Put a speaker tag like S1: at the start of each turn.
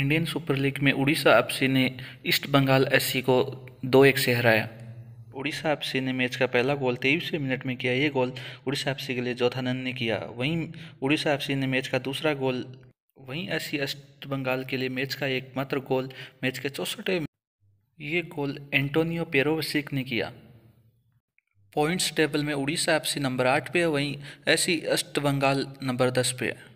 S1: Indian super league में Odisha FC ने east Bengal एस को दो एक से हराया उड़ीसा एफसी ने मैच का पहला गोल तेईसवें मिनट में किया ये गोल उड़ीसा एफसी के लिए जोथानंद ने किया वहीं उड़ीसा एफसी ने मैच का दूसरा गोल वहीं एससी ईस्ट बंगाल के लिए मैच का एकमात्र गोल मैच के चौसठवें ये गोल एंटोनियो पेरोवसिक ने किया पॉइंट्स टेबल में उड़ीसा एफसी नंबर आठ पे है वहीं एससी ईस्ट बंगाल नंबर दस पे है